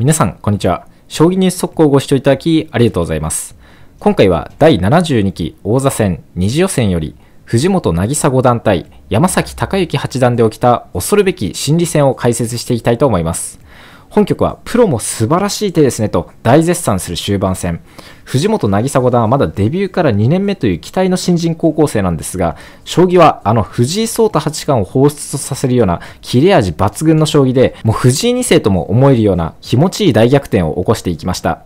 皆さん、こんにちは。将棋ニュース速報をご視聴いただき、ありがとうございます。今回は第72期王座戦2次予選より、藤本渚五段対山崎隆之八段で起きた恐るべき心理戦を解説していきたいと思います。本局はプロも素晴らしい手ですねと大絶賛する終盤戦。藤本渚五段はまだデビューから2年目という期待の新人高校生なんですが、将棋はあの藤井聡太八冠を放出とさせるような切れ味抜群の将棋で、もう藤井二世とも思えるような気持ちいい大逆転を起こしていきました。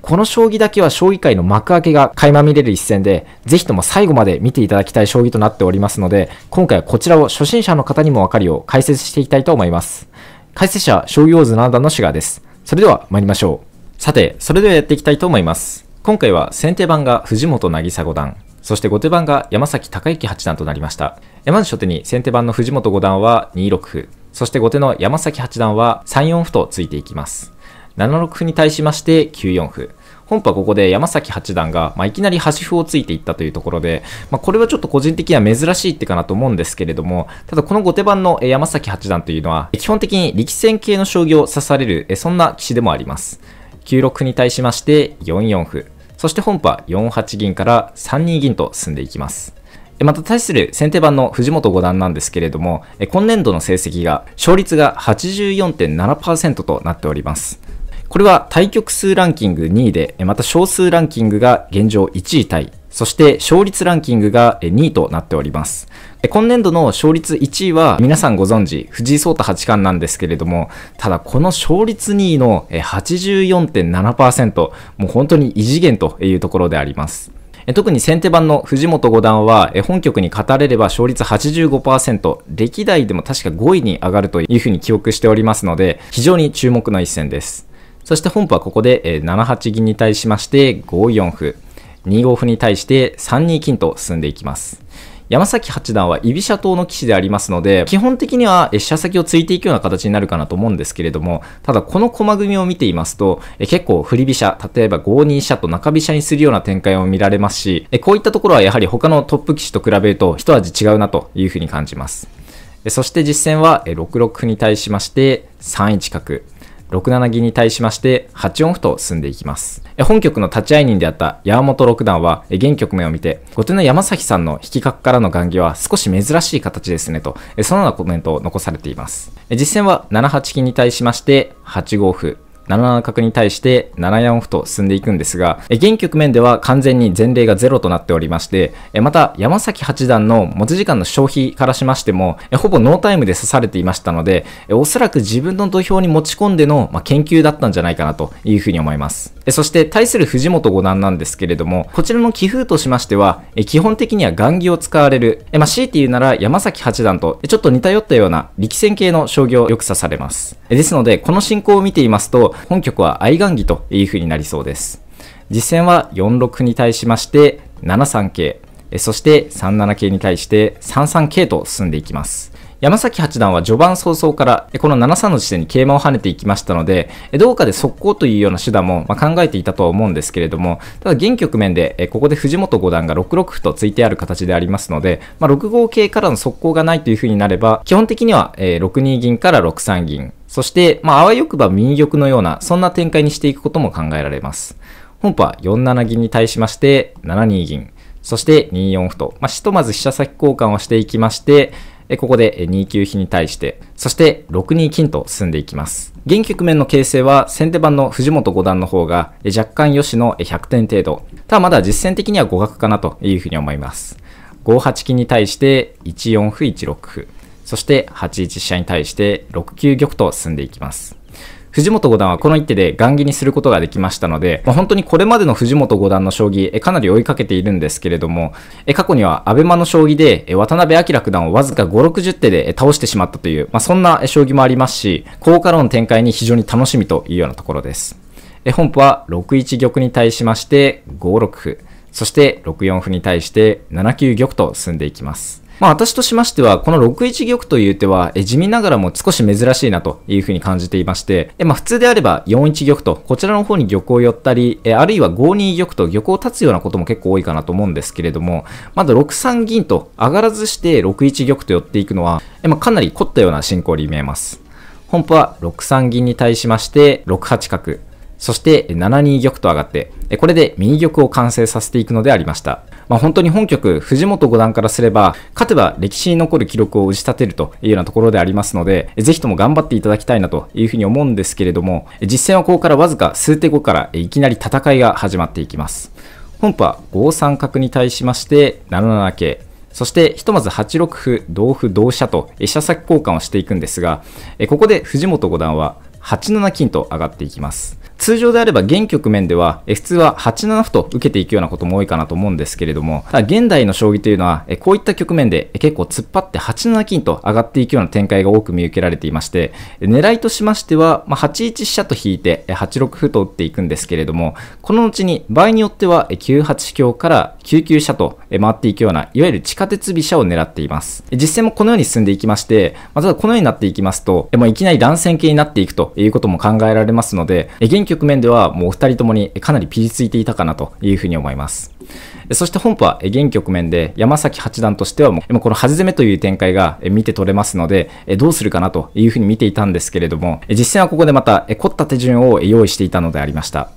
この将棋だけは将棋界の幕開けが垣間見れる一戦で、ぜひとも最後まで見ていただきたい将棋となっておりますので、今回はこちらを初心者の方にもわかるよう解説していきたいと思います。解説者、商業図などの志賀です。それでは参りましょう。さて、それではやっていきたいと思います。今回は先手番が藤本渚五段、そして後手番が山崎隆之八段となりました。山ず初手に先手番の藤本五段は2六歩、そして後手の山崎八段は3四歩とついていきます。7六歩に対しまして9四歩。本譜はここで山崎八段が、まあ、いきなり端歩をついていったというところで、まあ、これはちょっと個人的には珍しい手かなと思うんですけれども、ただこの後手番の山崎八段というのは、基本的に力戦系の将棋を指される、そんな棋士でもあります。9六歩に対しまして、4四歩。そして本譜は4八銀から3二銀と進んでいきます。また対する先手番の藤本五段なんですけれども、今年度の成績が、勝率が84.7%となっております。これは対局数ランキング2位で、また少数ランキングが現状1位タイ、そして勝率ランキングが2位となっております。今年度の勝率1位は皆さんご存知、藤井聡太八冠なんですけれども、ただこの勝率2位の84.7%、もう本当に異次元というところであります。特に先手番の藤本五段は本局に勝たれれば勝率85%歴代でも確か5位に上がるというふうに記憶しておりますので非常に注目の一戦ですそして本譜はここで7八銀に対しまして5四歩、2五歩に対して3二金と進んでいきます。山崎八段は居飛車党の棋士でありますので、基本的には飛車先を突いていくような形になるかなと思うんですけれども、ただこの駒組みを見ていますと、結構振り飛車、例えば5二飛車と中飛車にするような展開を見られますし、こういったところはやはり他のトップ棋士と比べると一味違うなというふうに感じます。そして実戦は6六歩に対しまして3一角、6七銀に対しまして8四歩と進んでいきます。本局の立ち会い人であった山本六段は現局面を見て後手の山崎さんの引き角からの雁木は少し珍しい形ですねとそのようなコメントを残されています。実戦は7八金に対しまして8五歩7七角に対して7四歩と進んでいくんですが、現局面では完全に前例がゼロとなっておりまして、また山崎八段の持ち時間の消費からしましても、ほぼノータイムで指されていましたので、おそらく自分の土俵に持ち込んでの研究だったんじゃないかなというふうに思います。そして対する藤本五段なんですけれども、こちらの棋風としましては、基本的には雁木を使われる、まあ、強いて言うなら山崎八段とちょっと似たよったような力戦系の将棋をよく指されます。ですので、この進行を見ていますと、本局は愛玩木といううになりそうです。実戦は4六に対しまして、7三桂そして3七桂に対して3三桂と進んでいきます。山崎八段は序盤早々からこの7三の地点に桂馬を跳ねていきましたのでどうかで速攻というような手段も考えていたとは思うんですけれどもただ現局面でここで藤本五段が6六歩と突いてある形でありますので、まあ、6五桂からの速攻がないというふうになれば基本的には6二銀から6三銀そして、まあ、あわよくば右玉のような、そんな展開にしていくことも考えられます。本譜は4七銀に対しまして、7二銀、そして2四歩と、まあ、ひとまず飛車先交換をしていきまして、ここで2九飛に対して、そして6二金と進んでいきます。現局面の形勢は先手番の藤本五段の方が若干良しの100点程度。ただまだ実践的には互角かなというふうに思います。5八金に対して1四歩1六歩。そして8一飛車に対して6九玉と進んでいきます。藤本五段はこの一手で雁木にすることができましたので、まあ、本当にこれまでの藤本五段の将棋、かなり追いかけているんですけれども、過去にはアベマの将棋で渡辺明九段をわずか5、60手で倒してしまったという、まあ、そんな将棋もありますし、効果論展開に非常に楽しみというようなところです。本譜は6一玉に対しまして5六歩、そして6四歩に対して7九玉と進んでいきます。まあ私としましては、この6一玉という手は、え地味ながらも少し珍しいなというふうに感じていまして、えまあ普通であれば4一玉と、こちらの方に玉を寄ったり、えあるいは5二玉と玉を立つようなことも結構多いかなと思うんですけれども、まだ6三銀と上がらずして6一玉と寄っていくのは、えまあかなり凝ったような進行に見えます。本譜は6三銀に対しまして、6八角。そして7二玉と上がって、これで右玉を完成させていくのでありました。まあ、本当に本局、藤本五段からすれば、勝てば歴史に残る記録を打ち立てるというようなところでありますので、ぜひとも頑張っていただきたいなというふうに思うんですけれども、実戦はここからわずか数手後からいきなり戦いが始まっていきます。本譜は5三角に対しまして、7七桂、そして、ひとまず8六歩、同歩、同飛車と、飛車先交換をしていくんですが、ここで藤本五段は、8七金と上がっていきます。通常であれば現局面では普通は8七歩と受けていくようなことも多いかなと思うんですけれどもただ現代の将棋というのはこういった局面で結構突っ張って8七金と上がっていくような展開が多く見受けられていまして狙いとしましては8一飛車と引いて8六歩と打っていくんですけれどもこの後に場合によっては9八香から救急車と回っていくような、いわゆる地下鉄飛車を狙っています。実践もこのように進んでいきまして、まただこのようになっていきますと、もういきなり乱戦系になっていくということも考えられますので、現局面ではもうお二人ともにかなりピリついていたかなというふうに思います。そして本譜は現局面で山崎八段としてはもうこの端攻めという展開が見て取れますのでどうするかなというふうに見ていたんですけれども実戦はここでまた凝った手順を用意していたのでありました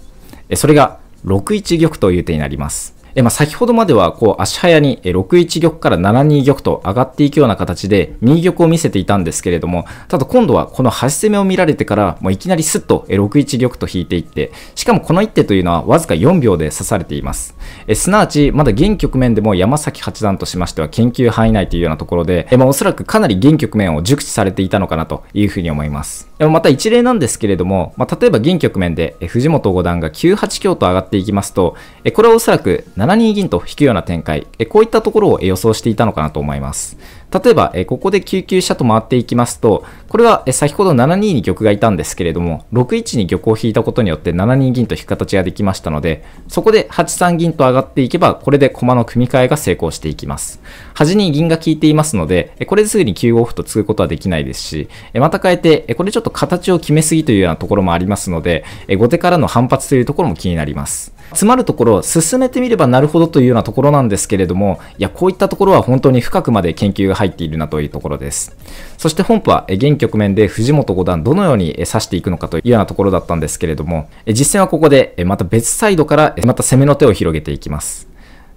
それが6一玉という手になりますえまあ、先ほどまではこう足早に6一玉から7二玉と上がっていくような形で右玉を見せていたんですけれども、ただ今度はこの端攻めを見られてから、もういきなりスッと6一玉と引いていって、しかもこの一手というのはわずか4秒で指されています。えすなわち、まだ現局面でも山崎八段としましては研究範囲内というようなところで、えまあ、おそらくかなり現局面を熟知されていたのかなというふうに思います。また一例なんですけれども、まあ、例えば銀局面で藤本五段が9八強と上がっていきますと、これはおそらく7二銀と引くような展開、こういったところを予想していたのかなと思います。例えば、えここで9九飛車と回っていきますと、これは、え先ほど7二に玉がいたんですけれども、6一に玉を引いたことによって7二銀と引く形ができましたので、そこで8三銀と上がっていけば、これで駒の組み替えが成功していきます。端に銀が効いていますので、これですぐに9五歩と突くことはできないですし、また変えて、これちょっと形を決めすぎというようなところもありますので、後手からの反発というところも気になります。詰まるところ進めてみればなるほどというようなところなんですけれどもいやこういったところは本当に深くまで研究が入っているなというところですそして本譜は現局面で藤本五段どのように指していくのかというようなところだったんですけれども実戦はここでまた別サイドからまた攻めの手を広げていきます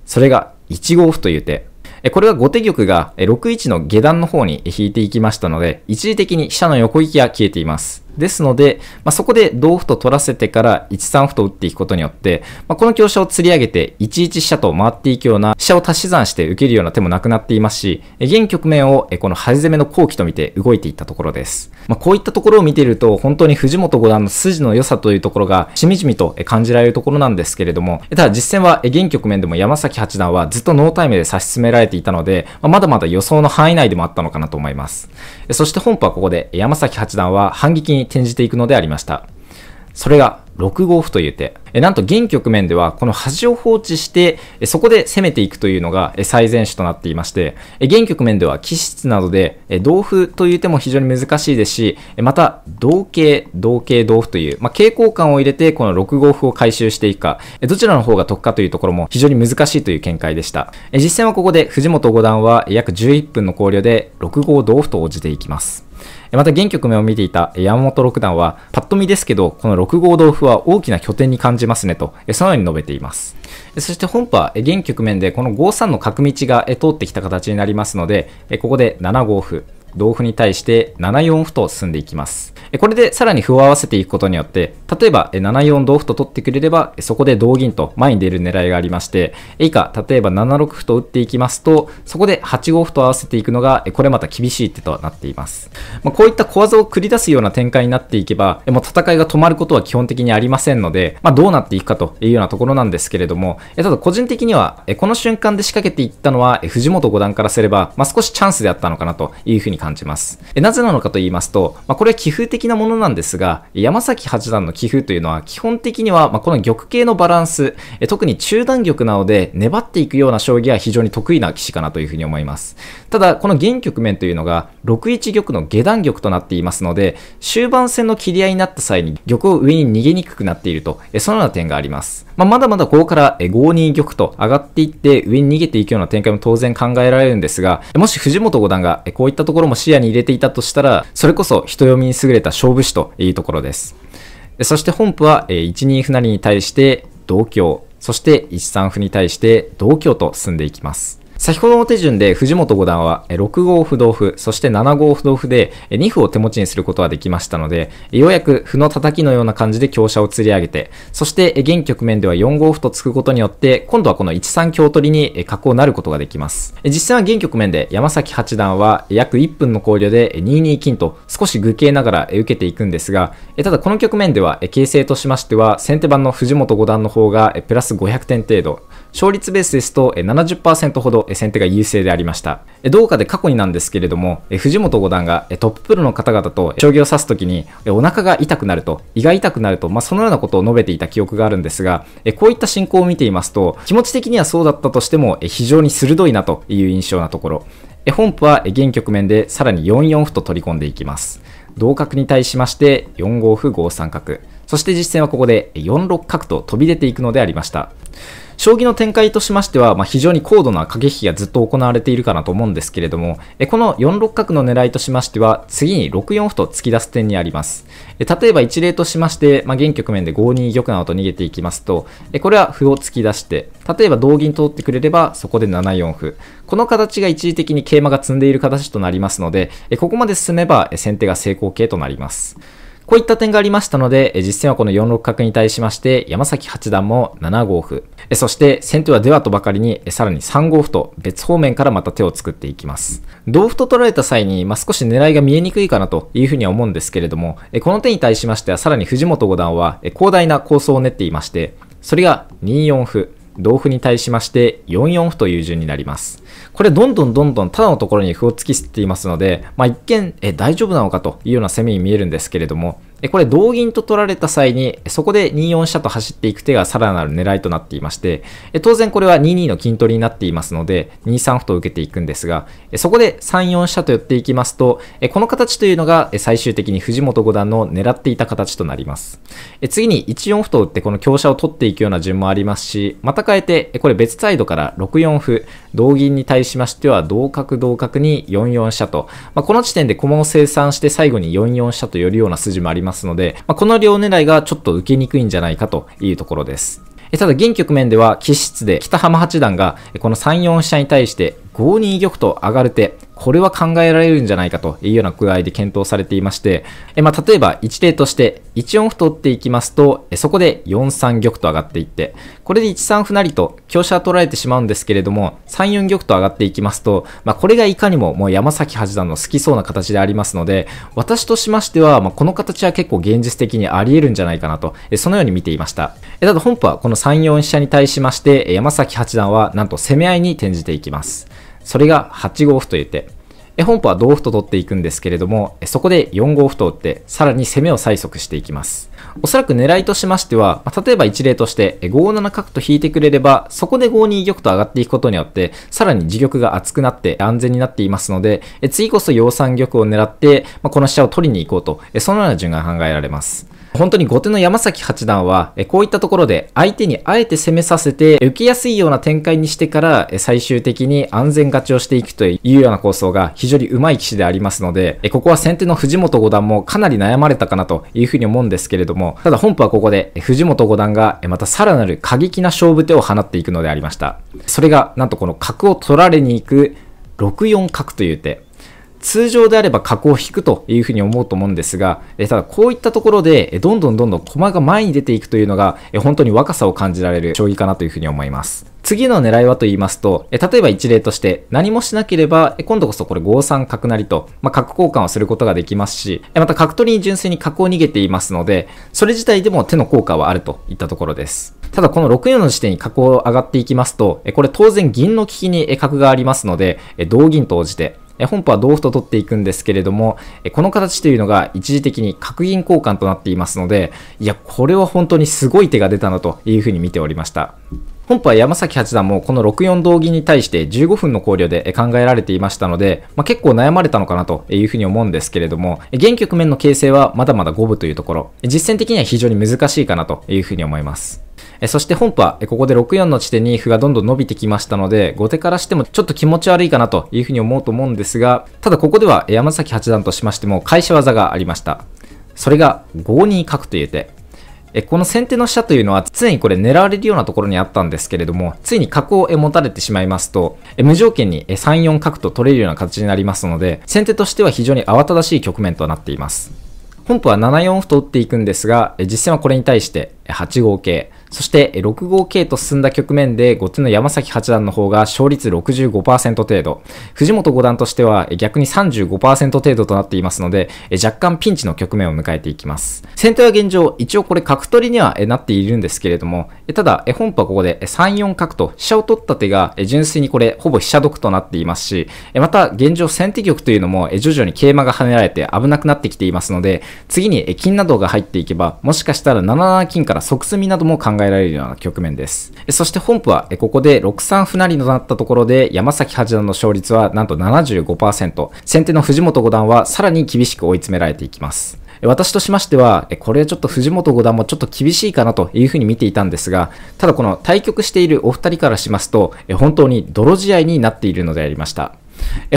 それが1五歩という手これは後手玉が6一の下段の方に引いていきましたので、一時的に飛車の横行きが消えています。ですので、まあ、そこで同歩と取らせてから1三歩と打っていくことによって、まあ、この香車を釣り上げて1一飛車と回っていくような飛車を足し算して受けるような手もなくなっていますし、現局面をこのり攻めの後期と見て動いていったところです。まあ、こういったところを見ていると本当に藤本五段の筋の良さというところがしみじみと感じられるところなんですけれども、ただ実戦は現局面でも山崎八段はずっとノータイムで差し進められていたので、まあ、まだまだ予想の範囲内でもあったのかなと思います。そして本譜はここで山崎八段は反撃に転じていくのでありました。それが6五歩という手。なんと現局面ではこの端を放置してそこで攻めていくというのが最善手となっていまして現局面では棋質などで同歩という手も非常に難しいですしまた同桂同桂同歩という、まあ、桂交換を入れてこの6五歩を回収していくかどちらの方が得かというところも非常に難しいという見解でした実戦はここで藤本五段は約11分の考慮で6五同歩と応じていきますまた現局面を見ていた山本六段は、パッと見ですけど、この6五同歩は大きな拠点に感じますねと、そのように述べています。そして本譜は現局面でこの5三の角道が通ってきた形になりますので、ここで7五歩、同歩に対して7四歩と進んでいきます。これでさらに歩を合わせていくことによって、例えば7四同歩と取ってくれれば、そこで同銀と前に出る狙いがありまして、以下、例えば7六歩と打っていきますと、そこで8五歩と合わせていくのが、これまた厳しい手となっています。まあ、こういった小技を繰り出すような展開になっていけば、もう戦いが止まることは基本的にありませんので、まあ、どうなっていくかというようなところなんですけれども、ただ個人的には、この瞬間で仕掛けていったのは、藤本五段からすれば、まあ、少しチャンスであったのかなというふうに感じます。なぜなのかと言いますと、まあ、これは棋風的なものなんですが、山崎八段の棋風というのは基本的には、まこの玉形のバランス、特に中段玉なので粘っていくような将棋は非常に得意な棋士かなというふうに思います。ただ、この現局面というのが6一玉の下段玉となっていますので、終盤戦の切り合いになった際に玉を上に逃げにくくなっていると、そのような点があります。まあ、まだまだここから5二玉と上がっていって上に逃げていくような展開も当然考えられるんですが、もし藤本五段がこういったところも視野に入れていたとしたら、それこそ人読みに優れた勝負師というところです。そして本譜は1二歩成に対して同香、そして1三歩に対して同香と進んでいきます。先ほどの手順で藤本五段は6五歩同歩、そして7五歩同歩で2歩を手持ちにすることができましたので、ようやく歩の叩きのような感じで香車を釣り上げて、そして現局面では4五歩と突くことによって、今度はこの1三香取りに加工なることができます。実際は現局面で山崎八段は約1分の考慮で2二金と少し具形ながら受けていくんですが、ただこの局面では形勢としましては先手番の藤本五段の方がプラス500点程度、勝率ベースですと70%ほど先手が優勢でありました。どうかで過去になんですけれども、藤本五段がトッププロの方々と将棋を指すときに、お腹が痛くなると、胃が痛くなると、まあ、そのようなことを述べていた記憶があるんですが、こういった進行を見ていますと、気持ち的にはそうだったとしても、非常に鋭いなという印象なところ。本譜は現局面でさらに4四歩と取り込んでいきます。同角に対しまして4五歩5三角。そして実戦はここで4六角と飛び出ていくのでありました。将棋の展開としましては、まあ、非常に高度な駆け引きがずっと行われているかなと思うんですけれども、えこの4六角の狙いとしましては、次に6四歩と突き出す点にあります。え例えば一例としまして、まあ、現局面で5二玉などと逃げていきますと、えこれは歩を突き出して、例えば同銀通ってくれれば、そこで7四歩。この形が一時的に桂馬が積んでいる形となりますので、えここまで進めば先手が成功形となります。こういった点がありましたので、実戦はこの4六角に対しまして、山崎八段も7五歩。そして先手はではとばかりに、さらに3五歩と別方面からまた手を作っていきます。同歩と取られた際に、まあ、少し狙いが見えにくいかなというふうには思うんですけれども、この手に対しましてはさらに藤本五段は広大な構想を練っていまして、それが2四歩。同歩に対しまして4四歩という順になります。これどんどんどんどんただのところに歩を突き捨てていますので、まあ、一見え大丈夫なのかというような攻めに見えるんですけれども、これ同銀と取られた際に、そこで2四飛車と走っていく手がさらなる狙いとなっていまして、当然これは2二の金取りになっていますので、2三歩と受けていくんですが、そこで3四飛車と寄っていきますと、この形というのが最終的に藤本五段の狙っていた形となります。次に1四歩と打ってこの香車を取っていくような順もありますし、また変えて、これ別サイドから6四歩、同銀に対しましては同角同角に4四飛車と、まあ、この時点で駒を清算して最後に4四飛車と寄るような筋もありますますので、まあ、この両狙いがちょっと受けにくいんじゃないかというところです。ただ現局面では、棋士室で北浜八段がこの3、4飛車に対して5二玉と上がる手、これは考えられるんじゃないかというような具合で検討されていまして、えまあ、例えば一例として1四歩取っていきますと、そこで4三玉と上がっていって、これで1三歩成と香車は取られてしまうんですけれども、3四玉と上がっていきますと、まあ、これがいかにももう山崎八段の好きそうな形でありますので、私としましては、まあ、この形は結構現実的にあり得るんじゃないかなと、そのように見ていました。ただ本譜はこの3四飛車に対しまして、山崎八段はなんと攻め合いに転じていきます。それが8五歩と言って、本譜は同歩と取っていくんですけれども、そこで4五歩と打って、さらに攻めを催促していきます。おそらく狙いとしましては、例えば一例として、5七角と引いてくれれば、そこで5二玉と上がっていくことによって、さらに自玉が厚くなって安全になっていますので、次こそ4三玉を狙って、この飛車を取りに行こうと、そのような順が考えられます。本当に後手の山崎八段は、こういったところで相手にあえて攻めさせて、受けやすいような展開にしてから、最終的に安全勝ちをしていくというような構想が非常に上手い騎士でありますので、ここは先手の藤本五段もかなり悩まれたかなというふうに思うんですけれども、も、ただ本譜はここで藤本五段がまたさらなる過激な勝負手を放っていくのでありました。それがなんとこの角を取られに行く6四角という手。通常であれば加工を引くというふうに思うと思うんですが、ただこういったところで、どんどんどんどん駒が前に出ていくというのが、本当に若さを感じられる将棋かなというふうに思います。次の狙いはと言いますと、例えば一例として、何もしなければ、今度こそこれ5三角成と、まあ、角交換をすることができますし、また角取りに純粋に角を逃げていますので、それ自体でも手の効果はあるといったところです。ただこの6四の地点に角を上がっていきますと、これ当然銀の利きに角がありますので、同銀と応じて、本譜は同歩と取っていくんですけれども、この形というのが一時的に角銀交換となっていますので、いや、これは本当にすごい手が出たなというふうに見ておりました。本譜は山崎八段もこの6四同銀に対して15分の考慮で考えられていましたので、まあ、結構悩まれたのかなというふうに思うんですけれども、現局面の形勢はまだまだ五分というところ、実戦的には非常に難しいかなというふうに思います。そして本譜はここで6四の地点に歩がどんどん伸びてきましたので、後手からしてもちょっと気持ち悪いかなというふうに思うと思うんですが、ただここでは山崎八段としましても返し技がありました。それが5二角という手。えこの先手の飛車というのは常にこれ狙われるようなところにあったんですけれども、ついに角を持たれてしまいますと、え無条件に3、4角と取れるような形になりますので、先手としては非常に慌ただしい局面となっています。本譜は7四歩と打っていくんですが、実戦はこれに対して8五桂、そして6号 K と進んだ局面で後手の山崎八段の方が勝率65%程度、藤本五段としては逆に35%程度となっていますので、若干ピンチの局面を迎えていきます。先手は現状、一応これ角取りにはなっているんですけれども、ただ、本譜はここで3四角と飛車を取った手が純粋にこれほぼ飛車毒となっていますし、また現状先手玉というのも徐々に桂馬が跳ねられて危なくなってきていますので、次に金などが入っていけば、もしかしたら7七金から即詰みなども考ええられるような局面です。そして本譜は、ここで6三歩成となったところで、山崎八段の勝率はなんと75%、先手の藤本五段はさらに厳しく追い詰められていきます。私としましては、これちょっと藤本五段もちょっと厳しいかなというふうに見ていたんですが、ただこの対局しているお二人からしますと、本当に泥仕合になっているのでありました。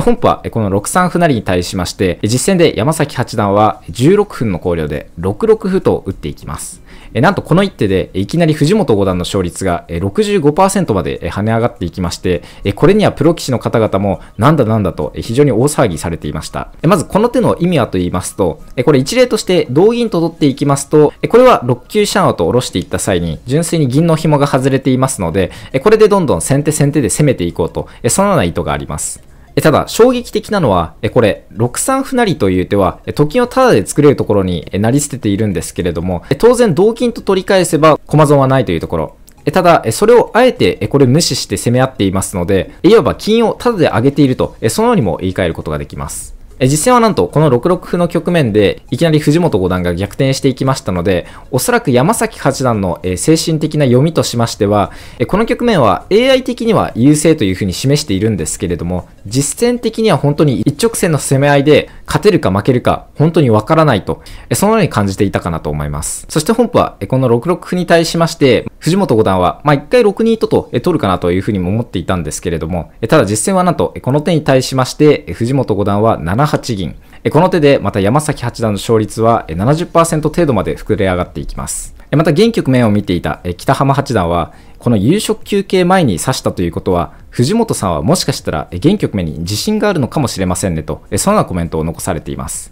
本譜はこの6三歩成に対しまして、実戦で山崎八段は16分の考慮で6六歩と打っていきます。えなんとこの一手で、いきなり藤本五段の勝率が65%まで跳ね上がっていきまして、これにはプロ棋士の方々もなんだなんだと非常に大騒ぎされていました。まずこの手の意味はと言いますと、これ一例として同銀と取っていきますと、これは6九飛車のと下ろしていった際に純粋に銀の紐が外れていますので、これでどんどん先手先手で攻めていこうと、そのような意図があります。ただ、衝撃的なのは、これ、6三歩成という手は、と金をタダで作れるところになり捨てているんですけれども、当然同金と取り返せば駒損はないというところ。ただ、それをあえてこれ無視して攻め合っていますので、いわば金をタダで上げていると、そのようにも言い換えることができます。実戦はなんとこの6六歩の局面でいきなり藤本五段が逆転していきましたのでおそらく山崎八段の精神的な読みとしましてはこの局面は AI 的には優勢というふうに示しているんですけれども実践的には本当に一直線の攻め合いで勝てるか負けるか本当にわからないと、そのように感じていたかなと思います。そして本譜はこの6六歩に対しまして、藤本五段は、まあ、一回6二とと取るかなというふうにも思っていたんですけれども、ただ実戦はなんと、この手に対しまして、藤本五段は7八銀。この手でまた山崎八段の勝率は70%程度まで膨れ上がっていきます。また現局面を見ていた北浜八段は、この夕食休憩前に指したということは、藤本さんはもしかしたら現局面に自信があるのかもしれませんねと、そんなコメントを残されています。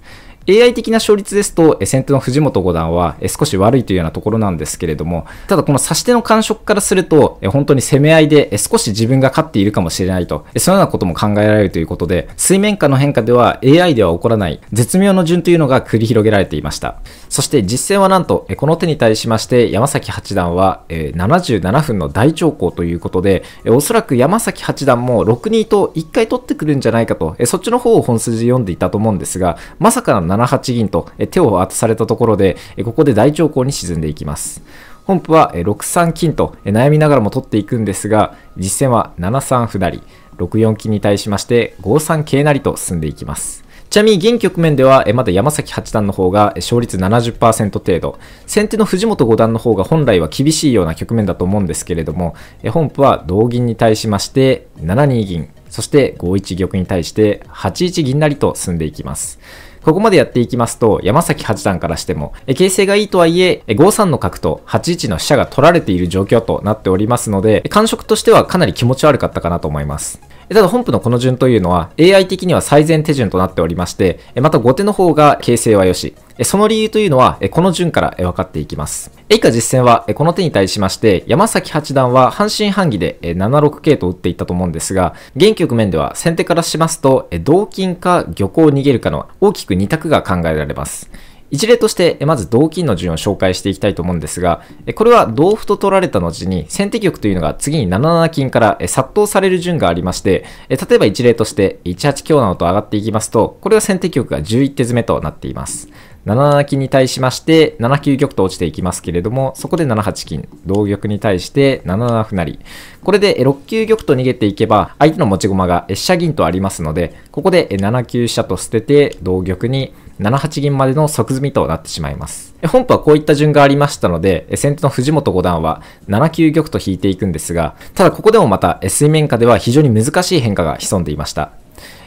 AI 的な勝率ですと、先手の藤本五段は少し悪いというようなところなんですけれども、ただこの指し手の感触からすると、本当に攻め合いで少し自分が勝っているかもしれないと、そのようなことも考えられるということで、水面下の変化では AI では起こらない絶妙の順というのが繰り広げられていました。そして実戦はなんと、この手に対しまして山崎八段は77分の大長考ということで、おそらく山崎八段も6二と1回取ってくるんじゃないかと、そっちの方を本筋読んでいたと思うんですが、まさかの7八銀と手を渡されたところで、ここで大長考に沈んでいきます。本譜は6三金と悩みながらも取っていくんですが、実戦は7三歩成、6四金に対しまして5三桂成と進んでいきます。ちなみに現局面では、まだ山崎八段の方が勝率70%程度、先手の藤本五段の方が本来は厳しいような局面だと思うんですけれども、本譜は同銀に対しまして、7二銀、そして5一玉に対して8一銀成と進んでいきます。ここまでやっていきますと、山崎八段からしても、え形勢がいいとはいえ、5三の角と8一の飛車が取られている状況となっておりますので、感触としてはかなり気持ち悪かったかなと思います。ただ本譜のこの順というのは AI 的には最善手順となっておりまして、また後手の方が形勢は良し、その理由というのは、この順から分かっていきます。以下実戦は、この手に対しまして、山崎八段は半信半疑で7六桂と打っていったと思うんですが、現局面では先手からしますと、同金か漁港を逃げるかの大きく2択が考えられます。一例として、まず同金の順を紹介していきたいと思うんですが、これは同歩と取られた後に、先手玉というのが次に7七金から殺到される順がありまして、例えば一例として、1八強などと上がっていきますと、これは先手玉が11手詰めとなっています。7七金に対しまして7九玉と落ちていきますけれどもそこで7八金同玉に対して7七歩成これで6九玉と逃げていけば相手の持ち駒が飛車銀とありますのでここで7九飛車と捨てて同玉に7八銀までの即詰みとなってしまいます。本譜はこういった順がありましたので、先手の藤本五段は7九玉と引いていくんですが、ただここでもまた水面下では非常に難しい変化が潜んでいました。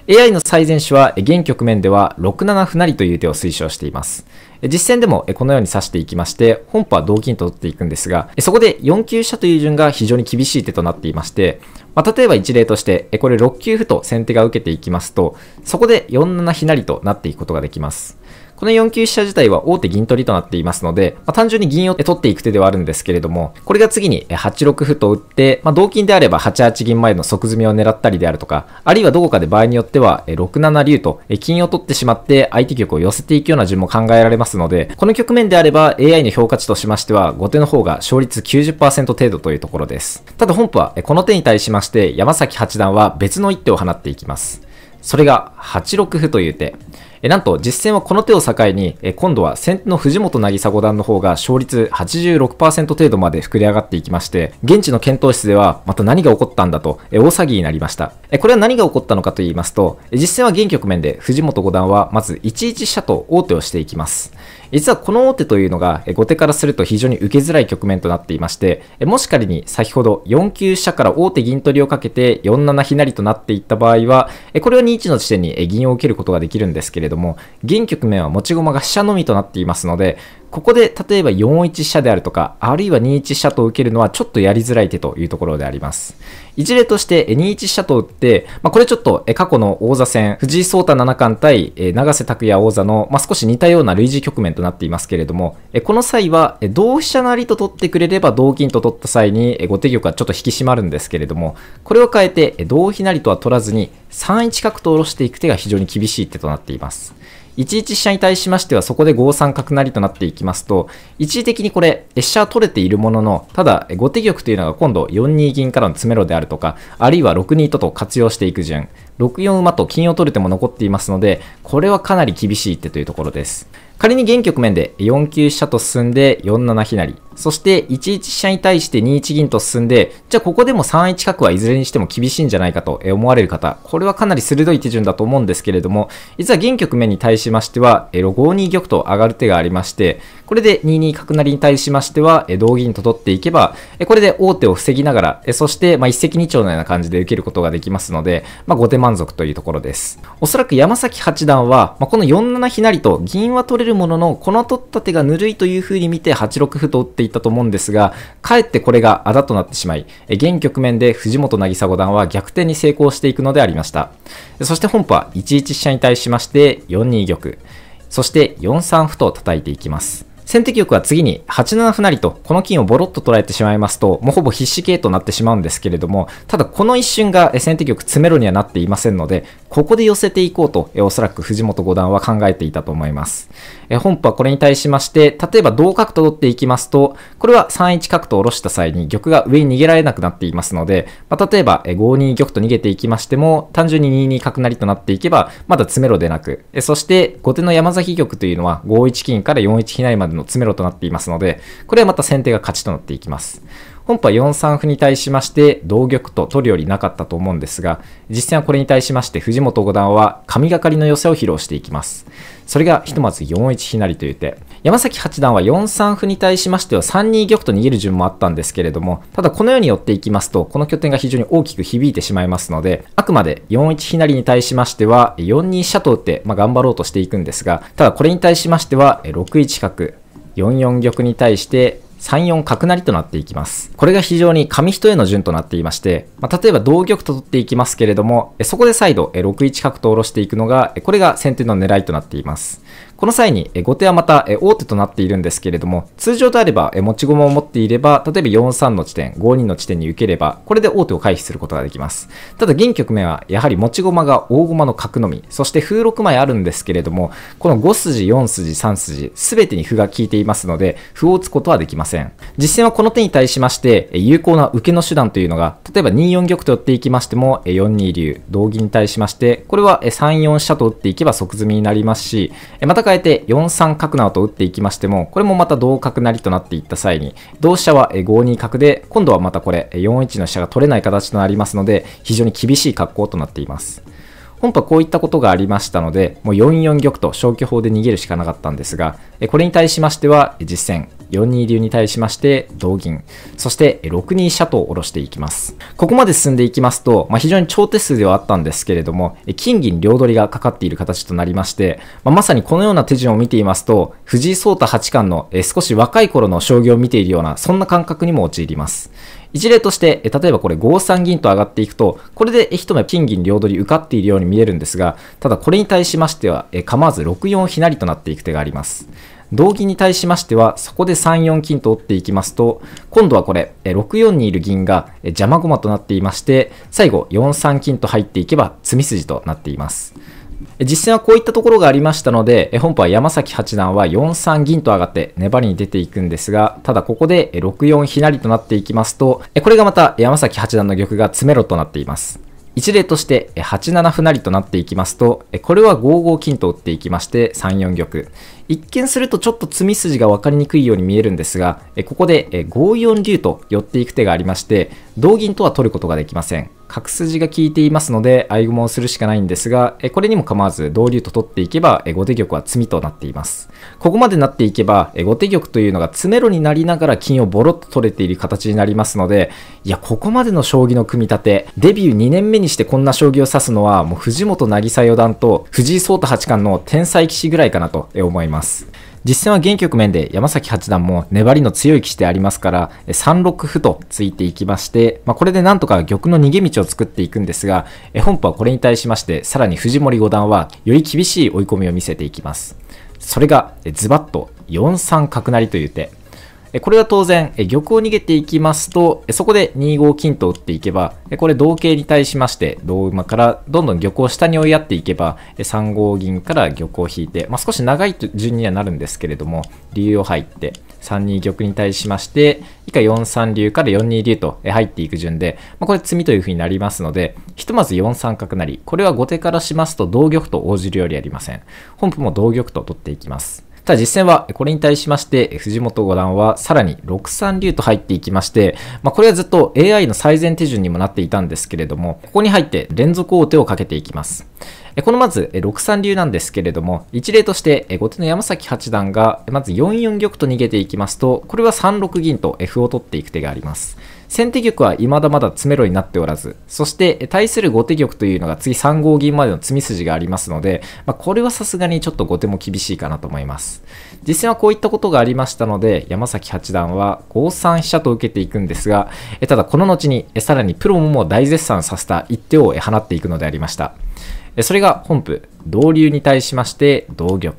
AI の最善手は現局面では6七歩成という手を推奨しています。実戦でもこのように指していきまして、本譜は同金と取っていくんですが、そこで4級飛車という順が非常に厳しい手となっていまして、まあ、例えば一例として、これ6級歩と先手が受けていきますと、そこで4七ひなりとなっていくことができます。この4九飛車自体は大手銀取りとなっていますので、まあ、単純に銀を取っていく手ではあるんですけれども、これが次に8六歩と打って、まあ、同金であれば8八銀前の即詰みを狙ったりであるとか、あるいはどこかで場合によっては6七竜と金を取ってしまって相手玉を寄せていくような順も考えられますので、この局面であれば AI の評価値としましては、後手の方が勝率90%程度というところです。ただ本譜はこの手に対しまして山崎八段は別の一手を放っていきます。それが8六歩という手。えなんと実戦はこの手を境に、え今度は先手の藤本渚五段の方が勝率86%程度まで膨れ上がっていきまして、現地の検討室ではまた何が起こったんだと、え大騒ぎになりました。えこれは何が起こったのかと言いますと、実戦は現局面で藤本五段はまず1一飛車と王手をしていきます。実はこの王手というのが後手からすると非常に受けづらい局面となっていましてもし仮に先ほど4九飛車から王手銀取りをかけて4七ひ成りとなっていった場合はこれは2一の地点に銀を受けることができるんですけれども現局面は持ち駒が飛車のみとなっていますのでここで例えば4一飛車であるとか、あるいは2一飛車と受けるのはちょっとやりづらい手というところであります。一例として2一飛車と打って、まあ、これちょっと過去の王座戦、藤井聡太七冠対永瀬拓也王座の、まあ、少し似たような類似局面となっていますけれども、この際は同飛車成と取ってくれれば同金と取った際に後手玉はちょっと引き締まるんですけれども、これを変えて同飛成とは取らずに3一角と下ろしていく手が非常に厳しい手となっています。1一飛車に対しましてはそこで5三角成となっていきますと、一時的にこれ、飛車は取れているものの、ただ、後手玉というのが今度4二銀からの詰めろであるとか、あるいは6二とと活用していく順、6四馬と金を取る手も残っていますので、これはかなり厳しい手というところです。仮に現局面で4九飛車と進んで4七飛成、そして1一飛車に対して2一銀と進んで、じゃあここでも3一角はいずれにしても厳しいんじゃないかと思われる方、これはかなり鋭い手順だと思うんですけれども、実は現局面に対しましては、5二玉と上がる手がありまして、これで2二角成に対しましては、同銀と取っていけば、これで王手を防ぎながら、そして一石二鳥のような感じで受けることができますので、まあ、後手満足というところです。おそらく山崎八段は、まあ、この4七ひなりと銀は取れるものの、この取った手がぬるいという風に見て8六歩と打っていったと思うんですが、かえってこれがあだとなってしまい、現局面で藤本渚五段は逆転に成功していくのでありました。そして本譜は1一飛車に対しまして4二玉、そして4三歩と叩いていきます。先手玉は次に8七歩成とこの金をボロッと捉えてしまいますともうほぼ必死形となってしまうんですけれどもただこの一瞬が先手玉詰めろにはなっていませんのでここで寄せていこうとおそらく藤本五段は考えていたと思いますえ本譜はこれに対しまして、例えば同角と取っていきますと、これは3一角と下ろした際に玉が上に逃げられなくなっていますので、まあ、例えば5二玉と逃げていきましても、単純に2二角成となっていけば、まだ詰めろでなく、えそして後手の山崎玉というのは5一金から4一飛内までの詰めろとなっていますので、これはまた先手が勝ちとなっていきます。本譜は4三歩に対しまして同玉と取るよりなかったと思うんですが、実戦はこれに対しまして藤本五段は神がかりの寄せを披露していきます。それがひとまず4一ひなりという手。山崎八段は4三歩に対しましては3二玉と逃げる順もあったんですけれども、ただこのように寄っていきますと、この拠点が非常に大きく響いてしまいますので、あくまで4一ひなりに対しましては、4二飛車と打って、まあ、頑張ろうとしていくんですが、ただこれに対しましては、6一角、4四玉に対して、3、4角成となっていきます。これが非常に紙一重の順となっていまして、まあ、例えば同玉と取っていきますけれども、そこで再度6一角と下ろしていくのが、これが先手の狙いとなっています。この際に後手はまた大手となっているんですけれども、通常であれば持ち駒を持っていれば、例えば4三の地点、5 2の地点に受ければ、これで大手を回避することができます。ただ現局面はやはり持ち駒が大駒の角のみ、そして風6枚あるんですけれども、この5筋、4筋、3筋、すべてに歩が効いていますので、歩を打つことはできません。実戦はこの手に対しまして、有効な受けの手段というのが、例えば2四玉と寄っていきましても、4二竜、同銀に対しまして、これは3四飛車と打っていけば即詰みになりますし、また変えて4三角などと打っていきましても、これもまた同角成となっていった際に、同飛車は5二角で、今度はまたこれ4一の飛車が取れない形となりますので、非常に厳しい格好となっています。本譜はこういったことがありましたので、もう4四玉と消去法で逃げるしかなかったんですが、これに対しましては実戦、4二竜に対しまして同銀、そして6二飛車と下ろしていきます。ここまで進んでいきますと、まあ、非常に長手数ではあったんですけれども、金銀両取りがかかっている形となりまして、まあ、まさにこのような手順を見ていますと、藤井聡太八冠の少し若い頃の将棋を見ているような、そんな感覚にも陥ります。一例として、例えばこれ5三銀と上がっていくと、これで一目金銀両取り受かっているように見えるんですが、ただこれに対しましては、構わず6四ひなりとなっていく手があります。同銀に対しましては、そこで3四金と折っていきますと、今度はこれ、6四にいる銀が邪魔駒となっていまして、最後4三金と入っていけば詰み筋となっています。実戦はこういったところがありましたので、本譜は山崎八段は4三銀と上がって粘りに出ていくんですが、ただここで6四ひなりとなっていきますと、これがまた山崎八段の玉が詰めろとなっています。一例として8七歩成となっていきますと、これは5五金と打っていきまして3四玉。一見するとちょっと詰み筋が分かりにくいように見えるんですが、ここで5四竜と寄っていく手がありまして、同銀とは取ることができません。角筋が効いていますので合駒をするしかないんですが、これにも構わず同竜と取っていけば後手玉は詰みとなっています。ここまでなっていけば後手玉というのが詰めろになりながら金をボロッと取れている形になりますので、いや、ここまでの将棋の組み立て、デビュー2年目にしてこんな将棋を指すのはもう藤本渚四段と藤井聡太八冠の天才棋士ぐらいかなと思います。実戦は現局面で山崎八段も粘りの強い棋士でありますから3六歩とついていきまして、まあ、これでなんとか玉の逃げ道を作っていくんですが本譜はこれに対しましてさらに藤森五段はより厳しい追い込みを見せていきますそれがズバッと4三角成という手これは当然、玉を逃げていきますと、そこで2五金と打っていけば、これ同桂に対しまして、同馬からどんどん玉を下に追いやっていけば、3五銀から玉を引いて、まあ、少し長い順にはなるんですけれども、竜を入って、3二玉に対しまして、以下4三竜から4二竜と入っていく順で、まあ、これ詰みという風になりますので、ひとまず4三角成。これは後手からしますと同玉と応じるよりありません。本譜も同玉と取っていきます。ただ実戦はこれに対しまして、藤本五段はさらに6三竜と入っていきまして、まあ、これはずっと AI の最善手順にもなっていたんですけれども、ここに入って連続王手をかけていきます。このまず6三流なんですけれども、一例として後手の山崎八段がまず4四玉と逃げていきますと、これは3六銀と F を取っていく手があります。先手玉は未だまだ詰めろになっておらず、そして対する後手玉というのが次3五銀までの詰み筋がありますので、まあ、これはさすがにちょっと後手も厳しいかなと思います。実戦はこういったことがありましたので、山崎八段は5三飛車と受けていくんですが、ただこの後にさらにプロもも大絶賛させた一手を放っていくのでありました。それが本譜、同流に対しまして同玉。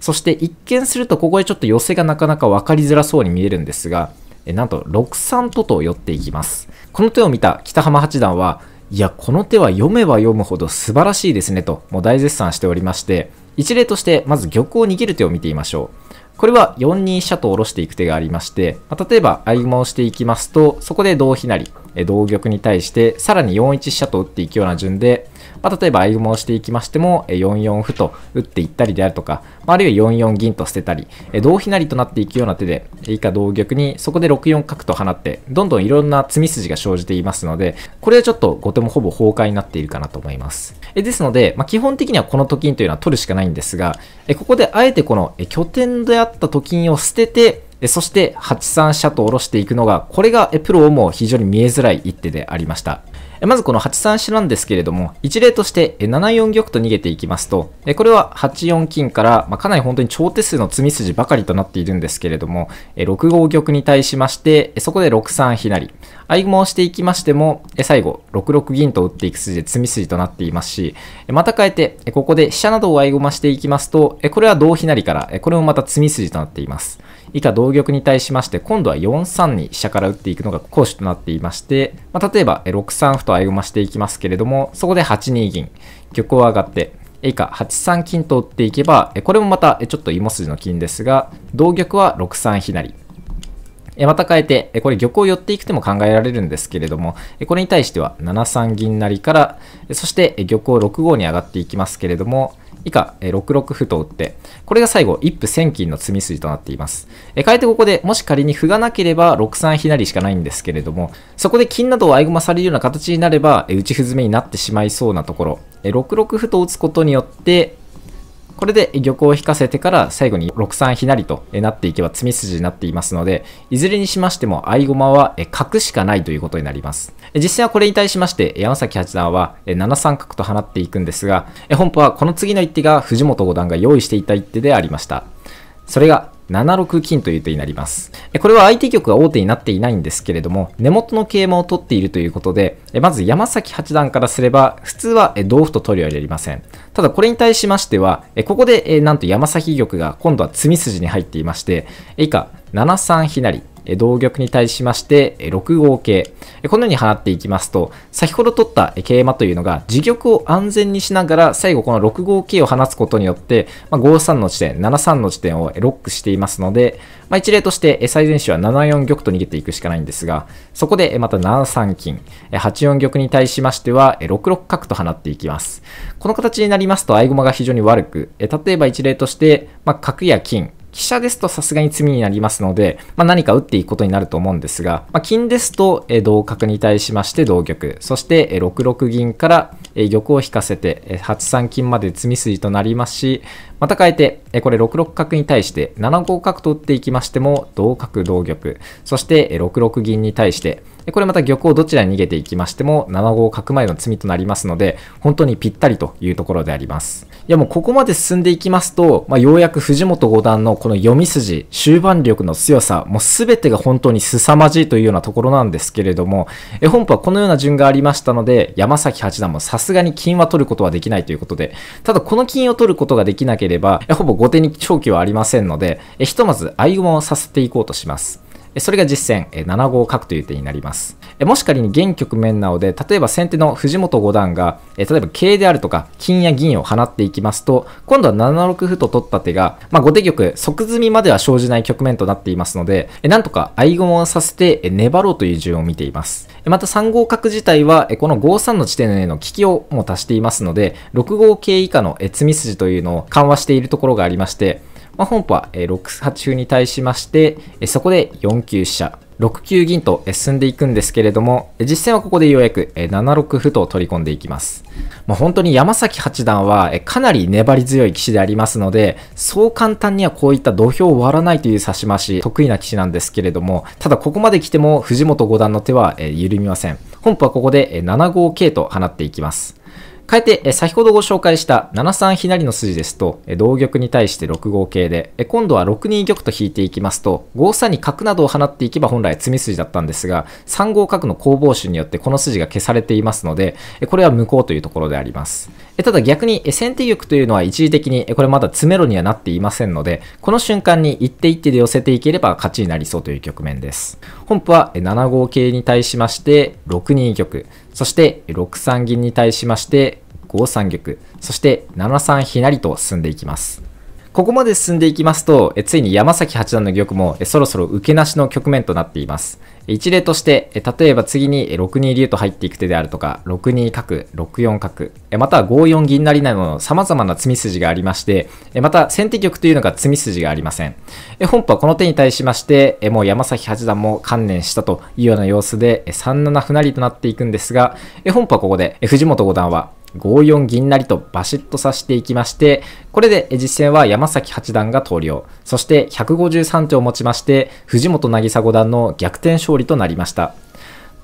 そして一見するとここへちょっと寄せがなかなか分かりづらそうに見えるんですが、なんと6三とと寄っていきます。この手を見た北浜八段は、いや、この手は読めば読むほど素晴らしいですねと、もう大絶賛しておりまして、一例としてまず玉を逃げる手を見てみましょう。これは4二飛車と下ろしていく手がありまして、まあ、例えば合駒をしていきますと、そこで同飛成、同玉に対してさらに4一飛車と打っていくような順で、まあ、例えば合駒をしていきましても4四歩と打っていったりであるとか、まあ、あるいは4四銀と捨てたり同飛成となっていくような手で以下同玉にそこで6四角と放ってどんどんいろんな詰み筋が生じていますのでこれはちょっと後手もほぼ崩壊になっているかなと思いますえですので、まあ、基本的にはこのと金というのは取るしかないんですがえここであえてこの拠点であったと金を捨ててそして8三飛車と下ろしていくのが、これがプロをも非常に見えづらい一手でありました。まずこの8三飛車なんですけれども、一例として7四玉と逃げていきますと、これは8四金から、かなり本当に超手数の詰み筋ばかりとなっているんですけれども、6五玉に対しまして、そこで6三ひなり、合駒をしていきましても、最後6六銀と打っていく筋で詰み筋となっていますし、また変えて、ここで飛車などを合駒していきますと、これは同ひなりから、これもまた詰み筋となっています。以下同玉に対しまして、今度は4三に飛車から打っていくのが攻守となっていまして、まあ、例えば6三歩と合駒していきますけれども、そこで8二銀、玉を上がって、以下8三金と打っていけば、これもまたちょっと芋筋の金ですが、同玉は6三飛成。また変えて、これ玉を寄っていく手も考えられるんですけれども、これに対しては7三銀成から、そして玉を6五に上がっていきますけれども、以下、えー、6六歩と打って、これが最後、一歩千金の詰み筋となっています。えー、変えてここで、もし仮に歩がなければ6三ひなりしかないんですけれども、そこで金などを合駒されるような形になれば、えー、打ち歩詰めになってしまいそうなところ、えー、6六歩と打つことによって、これで玉を引かせてから最後に6三ひなりとなっていけば詰み筋になっていますので、いずれにしましても合駒は角しかないということになります。実際はこれに対しまして山崎八段は7三角と放っていくんですが、本譜はこの次の一手が藤本五段が用意していた一手でありました。それが7 6金という手になります。これは相手玉が王手になっていないんですけれども、根元の桂馬を取っているということで、まず山崎八段からすれば、普通は同歩と取るよりありません。ただこれに対しましては、ここでなんと山崎玉が今度は詰み筋に入っていまして、以下、7三ひ同玉に対しまして、6号桂。このように放っていきますと、先ほど取った桂馬というのが、自玉を安全にしながら、最後この6号桂を放つことによって、まあ、5三の地点、7三の地点をロックしていますので、まあ、一例として、最善手は7四玉と逃げていくしかないんですが、そこでまた7三金、8四玉に対しましては、6六角と放っていきます。この形になりますと、合駒が非常に悪く、例えば一例として、まあ、角や金、飛車ですとさすがに詰みになりますので、まあ、何か打っていくことになると思うんですが、まあ、金ですと、同角に対しまして同玉、そして、6六銀から、玉を引かせて、8三金まで詰み筋となりますし、また変えて、これ6六角に対して7五角と打っていきましても、同角同玉、そして、6六銀に対して、これまた玉をどちらに逃げていきましても、7号を書く前の罪となりますので、本当にぴったりというところであります。いやもうここまで進んでいきますと、まあ、ようやく藤本五段のこの読み筋、終盤力の強さ、もう全てが本当に凄まじいというようなところなんですけれども、え本譜はこのような順がありましたので、山崎八段もさすがに金は取ることはできないということで、ただこの金を取ることができなければ、ほぼ後手に長期はありませんので、えひとまず合駒をさせていこうとします。それが実戦7五角という手になります。もし仮に現局面なので、例えば先手の藤本五段が、例えば桂であるとか金や銀を放っていきますと、今度は7六歩と取った手が、まあ、後手玉即詰みまでは生じない局面となっていますので、なんとか合駒をさせて粘ろうという順を見ています。また3五角自体は、この5三の地点への利きをも足していますので、6五桂以下の詰み筋というのを緩和しているところがありまして、まあ、本譜は6八歩に対しまして、そこで4九飛車、6九銀と進んでいくんですけれども、実戦はここでようやく7六歩と取り込んでいきます。まあ、本当に山崎八段はかなり粘り強い棋士でありますので、そう簡単にはこういった土俵を割らないという指し回し、得意な棋士なんですけれども、ただここまで来ても藤本五段の手は緩みません。本譜はここで7五桂と放っていきます。変えて、先ほどご紹介した7三左の筋ですと、同玉に対して6五桂で、今度は6二玉と引いていきますと、5三に角などを放っていけば本来詰み筋だったんですが、3五角の攻防手によってこの筋が消されていますので、これは無効というところであります。ただ逆に、先手玉というのは一時的に、これまだ詰めろにはなっていませんので、この瞬間に一手一手で寄せていければ勝ちになりそうという局面です。本譜は7五桂に対しまして、6二玉、そして6三銀に対しまして5三玉、そして7三ひなりと進んでいきます。ここまで進んでいきますと、ついに山崎八段の玉もそろそろ受けなしの局面となっています。一例として、例えば次に6二竜と入っていく手であるとか、6二角、6四角、または5四銀成などの様々な詰み筋がありまして、また先手玉というのが詰み筋がありません。本譜はこの手に対しまして、もう山崎八段も観念したというような様子で、3七歩成となっていくんですが、本譜はここで藤本五段は5四銀成とバシッと指していきまして、これで実戦は山崎八段が投了。そして153手をもちまして、藤本渚五段の逆転勝利となりました。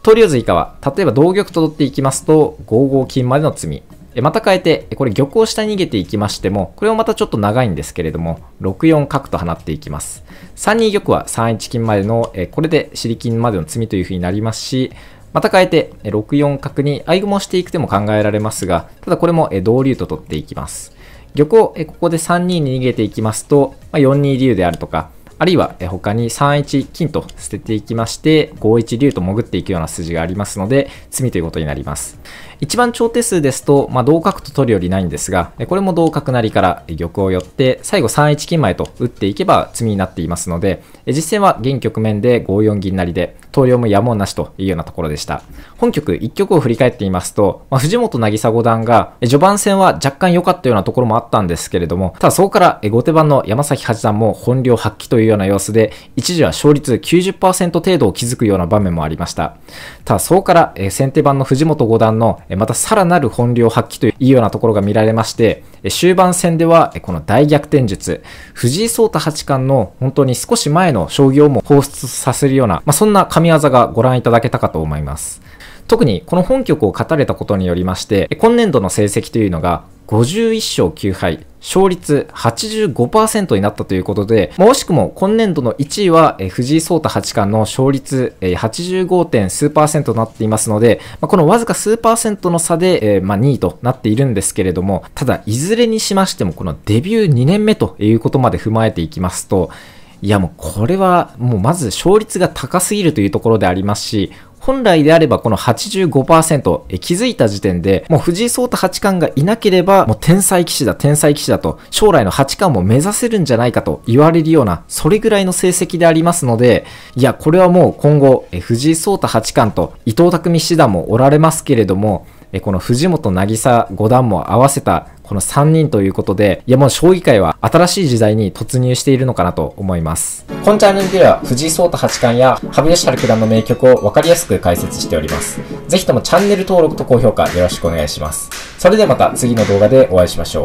投了図以下は、例えば同玉と取っていきますと、5五金までの詰み。また変えて、これ玉を下に逃げていきましても、これもまたちょっと長いんですけれども、6四角と放っていきます。3二玉は3一金までの、これで尻金までの詰みという風になりますし、また変えて、6四角に合駒していく手も考えられますが、ただこれも同竜と取っていきます。玉をここで3二に逃げていきますと、4二竜であるとか、あるいは他に3一金と捨てていきまして、5一竜と潜っていくような筋がありますので、詰みということになります。一番長手数ですと、まあ、同角と取るよりないんですが、これも同角成から玉を寄って、最後3一金前と打っていけば詰みになっていますので、実戦は現局面で5四銀成で、投了もやむをなしというようなところでした。本局1局を振り返ってみますと、まあ、藤本渚五段が、序盤戦は若干良かったようなところもあったんですけれども、ただそこから後手番の山崎八段も本領発揮というような様子で、一時は勝率90%程度を築くような場面もありました。ただそこから先手番の藤本五段の、またさらなる本領発揮というようなところが見られまして、終盤戦ではこの大逆転術、藤井聡太八冠の本当に少し前の将棋をも放出させるような、まあ、そんな神業がご覧いただけたかと思います。特にこの本局を勝たれたことによりまして、今年度の成績というのが51勝9敗、勝率85%になったということで、惜しくも今年度の1位は、藤井聡太八冠の勝率、85. 点数パーセントとなっていますので、このわずか数パーセントの差で、まあ、2位となっているんですけれども、ただいずれにしましてもこのデビュー2年目ということまで踏まえていきますと、いやもうこれはもうまず勝率が高すぎるというところでありますし、本来であればこの85%、え気づいた時点で、もう藤井聡太八冠がいなければ、もう天才騎士だ、天才騎士だと、将来の八冠も目指せるんじゃないかと言われるような、それぐらいの成績でありますので、いや、これはもう今後、え藤井聡太八冠と伊藤匠七段もおられますけれども、えこの藤本渚五段も合わせたこの3人ということで、いやもう将棋界は新しい時代に突入しているのかなと思います。このチャンネルでは藤井聡太八冠や羽生善治九段の名曲をわかりやすく解説しております。ぜひともチャンネル登録と高評価よろしくお願いします。それではまた次の動画でお会いしましょう。